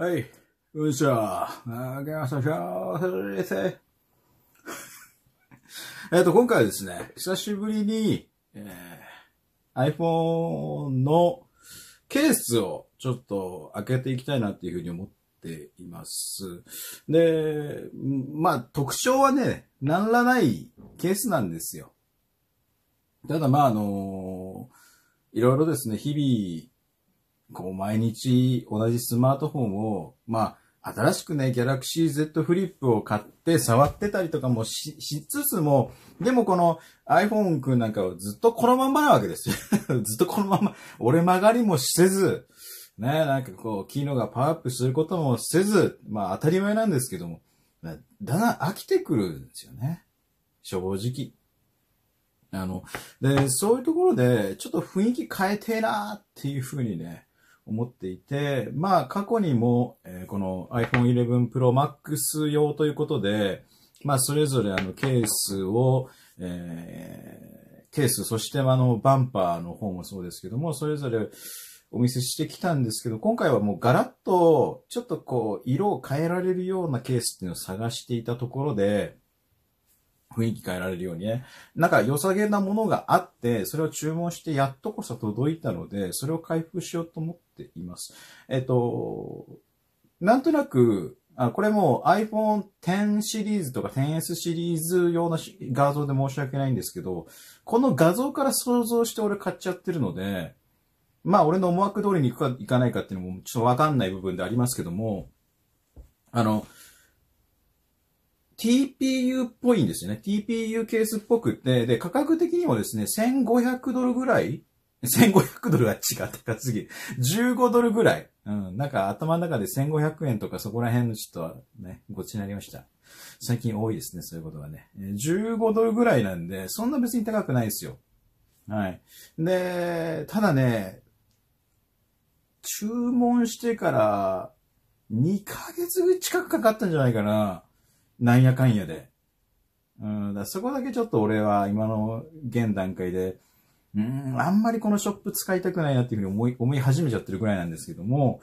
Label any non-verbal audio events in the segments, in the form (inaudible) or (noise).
はい。よいしょ。あげましょう。(laughs) えっと、今回はですね、久しぶりに、えー、iPhone のケースをちょっと開けていきたいなっていうふうに思っています。で、まあ、特徴はね、なんらないケースなんですよ。ただ、まあ、あのー、いろいろですね、日々、こう毎日同じスマートフォンを、まあ、新しくね、ギャラクシー Z フリップを買って触ってたりとかもししつつも、でもこの iPhone くんなんかはずっとこのまんまなわけですよ。(laughs) ずっとこのまんま、折れ曲がりもせず、ね、なんかこう、機能がパワーアップすることもせず、まあ当たり前なんですけども、だんだん飽きてくるんですよね。正直。あの、で、そういうところで、ちょっと雰囲気変えてえなーっていうふうにね、思っていて、まあ過去にも、えー、この iPhone 11 Pro Max 用ということで、まあそれぞれあのケースを、えー、ケース、そしてあのバンパーの方もそうですけども、それぞれお見せしてきたんですけど、今回はもうガラッと、ちょっとこう、色を変えられるようなケースっていうのを探していたところで、雰囲気変えられるようにね。なんか良さげなものがあって、それを注文してやっとこそ届いたので、それを開封しようと思っています。えっと、なんとなく、あこれも iPhone X シリーズとか 10S シリーズ用の画像で申し訳ないんですけど、この画像から想像して俺買っちゃってるので、まあ俺の思惑通りに行くか行かないかっていうのもちょっとわかんない部分でありますけども、あの、TPU っぽいんですよね。TPU ケースっぽくって、で、価格的にもですね、1500ドルぐらい ?1500 ドルは違ったか次。15ドルぐらい。うん。なんか頭の中で1500円とかそこら辺のちょっとね、ごちになりました。最近多いですね、そういうことがね。15ドルぐらいなんで、そんな別に高くないですよ。はい。で、ただね、注文してから2ヶ月近くかかったんじゃないかな。なんやかんやで。うん、だそこだけちょっと俺は今の現段階で、うん、あんまりこのショップ使いたくないなっていうふうに思い、思い始めちゃってるぐらいなんですけども、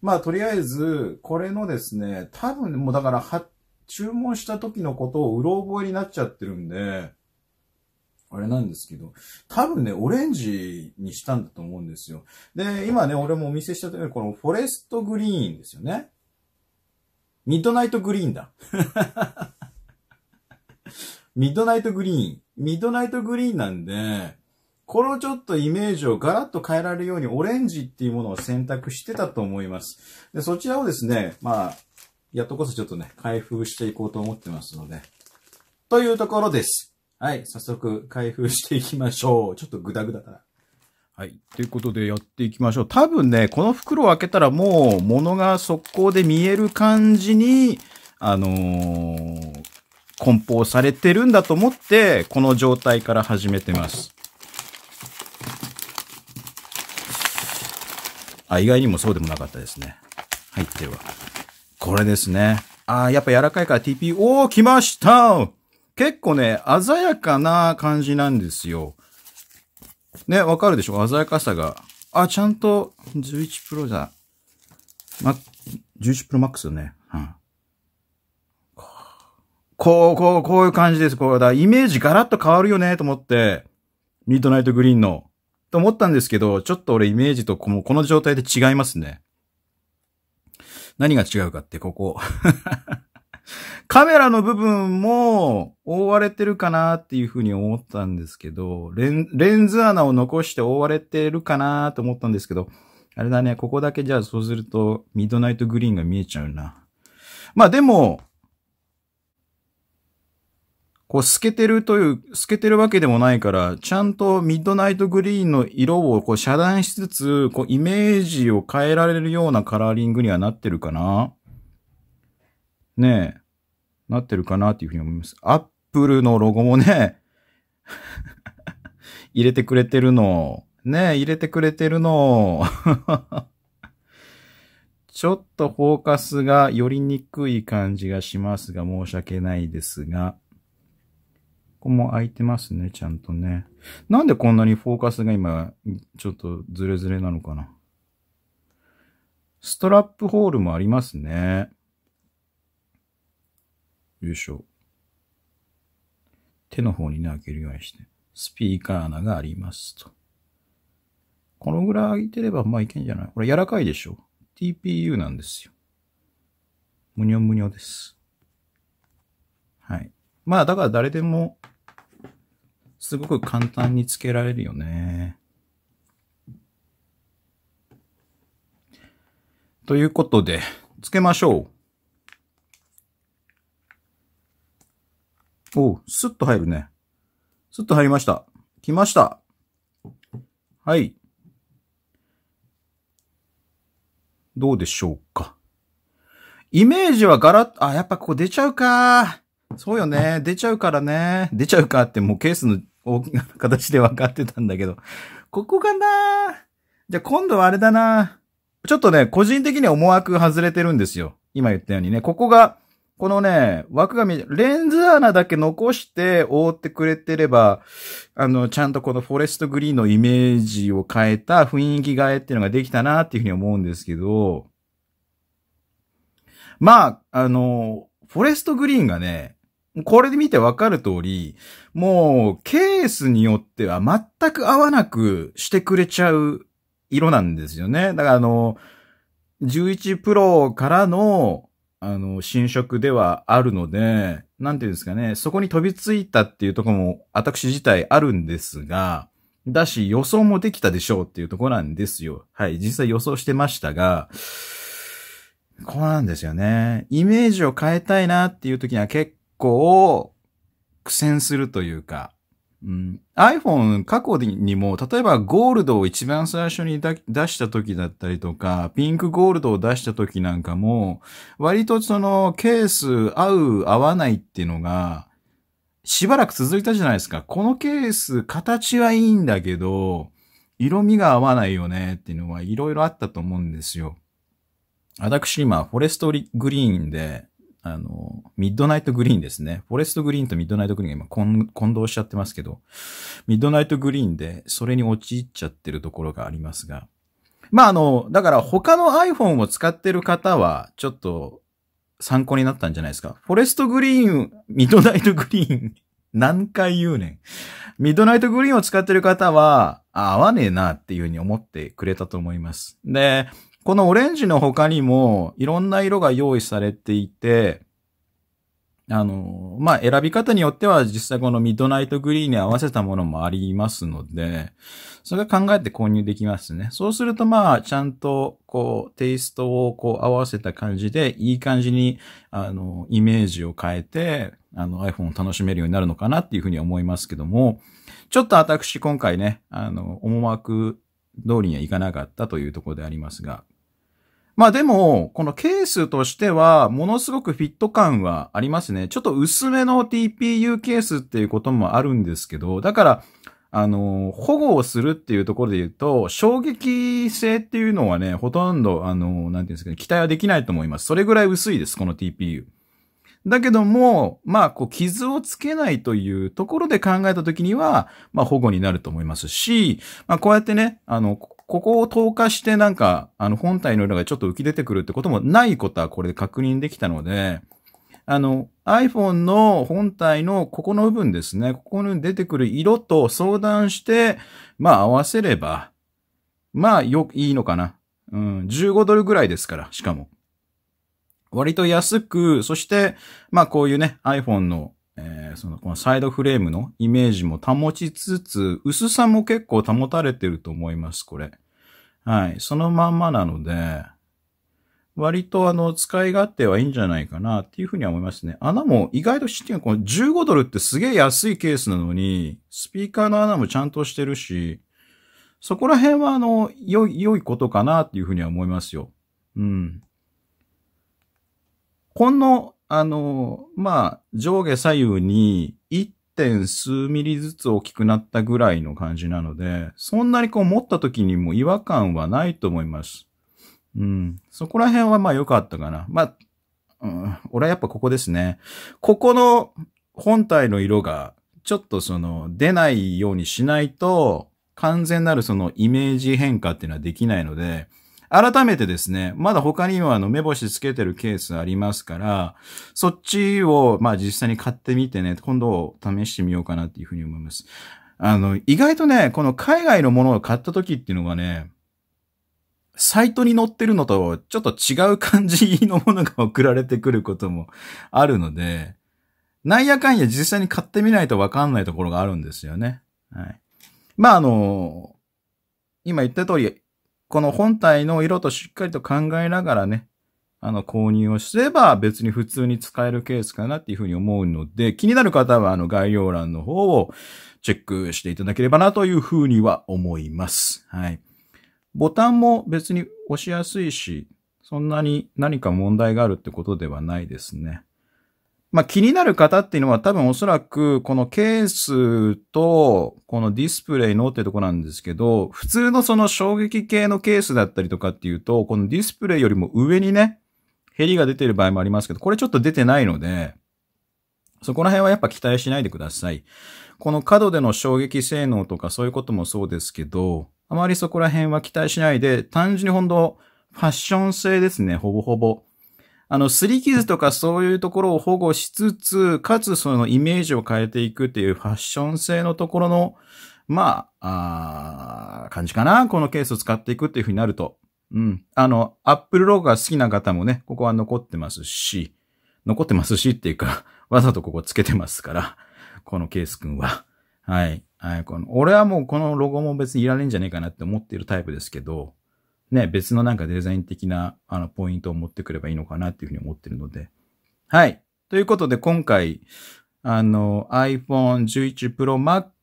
まあとりあえず、これのですね、多分もうだからは、注文した時のことをうろ覚えになっちゃってるんで、あれなんですけど、多分ね、オレンジにしたんだと思うんですよ。で、今ね、俺もお見せしたとここのフォレストグリーンですよね。ミッドナイトグリーンだ。ミッドナイトグリーン。ミッドナイトグリーンなんで、このちょっとイメージをガラッと変えられるようにオレンジっていうものを選択してたと思います。で、そちらをですね、まあ、やっとこそちょっとね、開封していこうと思ってますので。というところです。はい、早速開封していきましょう。ちょっとグダグダだら。はい。ということでやっていきましょう。多分ね、この袋を開けたらもう物が速攻で見える感じに、あのー、梱包されてるんだと思って、この状態から始めてます。あ、意外にもそうでもなかったですね。はい、では。これですね。あやっぱ柔らかいから TP、おー、来ました結構ね、鮮やかな感じなんですよ。ね、わかるでしょ鮮やかさが。あ、ちゃんと11プロじゃ、ま、11プロマックスよね。うん。こう、こう、こういう感じです。こう、だイメージガラッと変わるよね、と思って、ミッドナイトグリーンの、と思ったんですけど、ちょっと俺イメージとこのこの状態で違いますね。何が違うかって、ここ。カメラの部分も覆われてるかなっていうふうに思ったんですけど、レンレンズ穴を残して覆われてるかなと思ったんですけど、あれだね、ここだけじゃあそうするとミッドナイトグリーンが見えちゃうな。まあでも、こう透けてるという、透けてるわけでもないから、ちゃんとミッドナイトグリーンの色をこう遮断しつつ、こうイメージを変えられるようなカラーリングにはなってるかなねえ。なってるかなっていうふうに思います。アップルのロゴもね (laughs) 入れてくれてるの。ね入れてくれてるの。(laughs) ちょっとフォーカスが寄りにくい感じがしますが、申し訳ないですが。ここも空いてますね、ちゃんとね。なんでこんなにフォーカスが今、ちょっとズレズレなのかな。ストラップホールもありますね。優勝。手の方にね、開けるようにして、スピーカー穴がありますと。このぐらい開いてれば、まあいけんじゃないこれ柔らかいでしょ ?TPU なんですよ。むにょむにょです。はい。まあだから誰でも、すごく簡単につけられるよね。ということで、つけましょう。おう、スッと入るね。スッと入りました。来ました。はい。どうでしょうか。イメージはガラッ、あ、やっぱここ出ちゃうか。そうよね。出ちゃうからね。出ちゃうかってもうケースの大きな形で分かってたんだけど。ここかなじゃあ今度はあれだな。ちょっとね、個人的には思惑外れてるんですよ。今言ったようにね。ここが、このね、枠が見え、レンズ穴だけ残して覆ってくれてれば、あの、ちゃんとこのフォレストグリーンのイメージを変えた雰囲気替えっていうのができたなっていうふうに思うんですけど、まあ、あの、フォレストグリーンがね、これで見てわかる通り、もうケースによっては全く合わなくしてくれちゃう色なんですよね。だからあの、11プロからのあの、新職ではあるので、なんていうんですかね、そこに飛びついたっていうとこも、私自体あるんですが、だし、予想もできたでしょうっていうとこなんですよ。はい、実際予想してましたが、こうなんですよね。イメージを変えたいなっていう時には結構苦戦するというか、うん、iPhone 過去にも、例えばゴールドを一番最初に出した時だったりとか、ピンクゴールドを出した時なんかも、割とそのケース合う合わないっていうのが、しばらく続いたじゃないですか。このケース形はいいんだけど、色味が合わないよねっていうのは色々あったと思うんですよ。私今、フォレストグリーンで、あの、ミッドナイトグリーンですね。フォレストグリーンとミッドナイトグリーンが今混同しちゃってますけど、ミッドナイトグリーンでそれに陥っちゃってるところがありますが。まあ、あの、だから他の iPhone を使ってる方は、ちょっと参考になったんじゃないですか。フォレストグリーン、ミッドナイトグリーン、(laughs) 何回言うねん。ミッドナイトグリーンを使ってる方は、合わねえなっていうふうに思ってくれたと思います。で、このオレンジの他にもいろんな色が用意されていて、あの、まあ、選び方によっては実際このミッドナイトグリーンに合わせたものもありますので、それ考えて購入できますね。そうするとまちゃんとこう、テイストをこう合わせた感じで、いい感じに、あの、イメージを変えて、あの iPhone を楽しめるようになるのかなっていうふうに思いますけども、ちょっと私今回ね、あの、思惑通りにはいかなかったというところでありますが、まあでも、このケースとしては、ものすごくフィット感はありますね。ちょっと薄めの TPU ケースっていうこともあるんですけど、だから、あの、保護をするっていうところで言うと、衝撃性っていうのはね、ほとんど、あの、なんていうんですかね、期待はできないと思います。それぐらい薄いです、この TPU。だけども、まあ、こう、傷をつけないというところで考えたときには、まあ、保護になると思いますし、まあ、こうやってね、あの、ここを透過してなんか、あの、本体の色がちょっと浮き出てくるってこともないことはこれで確認できたので、あの、iPhone の本体のここの部分ですね、ここに出てくる色と相談して、まあ合わせれば、まあよ、いいのかな。うん、15ドルぐらいですから、しかも。割と安く、そして、まあこういうね、iPhone のえー、その、このサイドフレームのイメージも保ちつつ、薄さも結構保たれてると思います、これ。はい。そのまんまなので、割とあの、使い勝手はいいんじゃないかなっていうふうには思いますね。穴も意外とシテこの15ドルってすげえ安いケースなのに、スピーカーの穴もちゃんとしてるし、そこら辺はあの、良い、良いことかなっていうふうには思いますよ。うん。このあの、まあ、上下左右に 1. 点数ミリずつ大きくなったぐらいの感じなので、そんなにこう持った時にも違和感はないと思います。うん。そこら辺はまあ良かったかな。まあ、うん、俺はやっぱここですね。ここの本体の色が、ちょっとその出ないようにしないと、完全なるそのイメージ変化っていうのはできないので、改めてですね、まだ他にはあの目星つけてるケースありますから、そっちをまあ実際に買ってみてね、今度試してみようかなっていうふうに思います。あの、意外とね、この海外のものを買った時っていうのがね、サイトに載ってるのとちょっと違う感じのものが送られてくることもあるので、なんやかんや実際に買ってみないとわかんないところがあるんですよね。はい。まあ、あの、今言った通り、この本体の色としっかりと考えながらね、あの、購入をすれば別に普通に使えるケースかなっていうふうに思うので、気になる方はあの概要欄の方をチェックしていただければなというふうには思います。はい。ボタンも別に押しやすいし、そんなに何か問題があるってことではないですね。まあ、気になる方っていうのは多分おそらくこのケースとこのディスプレイのってとこなんですけど、普通のその衝撃系のケースだったりとかっていうと、このディスプレイよりも上にね、ヘリが出てる場合もありますけど、これちょっと出てないので、そこら辺はやっぱ期待しないでください。この角での衝撃性能とかそういうこともそうですけど、あまりそこら辺は期待しないで、単純にほんとファッション性ですね、ほぼほぼ。あの、すり傷とかそういうところを保護しつつ、かつそのイメージを変えていくっていうファッション性のところの、まあ、あ感じかな。このケースを使っていくっていうふうになると。うん。あの、アップルロゴが好きな方もね、ここは残ってますし、残ってますしっていうか、(laughs) わざとここつけてますから、このケースくんは。はい。はい、この、俺はもうこのロゴも別にいられんじゃねえかなって思っているタイプですけど、ね、別のなんかデザイン的なあのポイントを持ってくればいいのかなっていうふうに思ってるので。はい。ということで今回、あの iPhone 11 Pro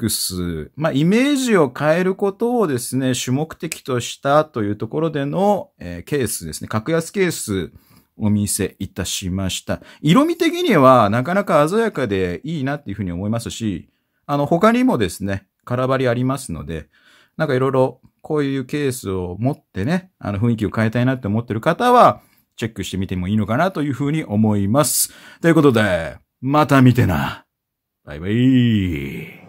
Max、まあ、イメージを変えることをですね、主目的としたというところでの、えー、ケースですね、格安ケースお見せいたしました。色味的にはなかなか鮮やかでいいなっていうふうに思いますし、あの、他にもですね、空張りありますので、なんかいろいろこういうケースを持ってね、あの雰囲気を変えたいなって思ってる方は、チェックしてみてもいいのかなというふうに思います。ということで、また見てな。バイバイ。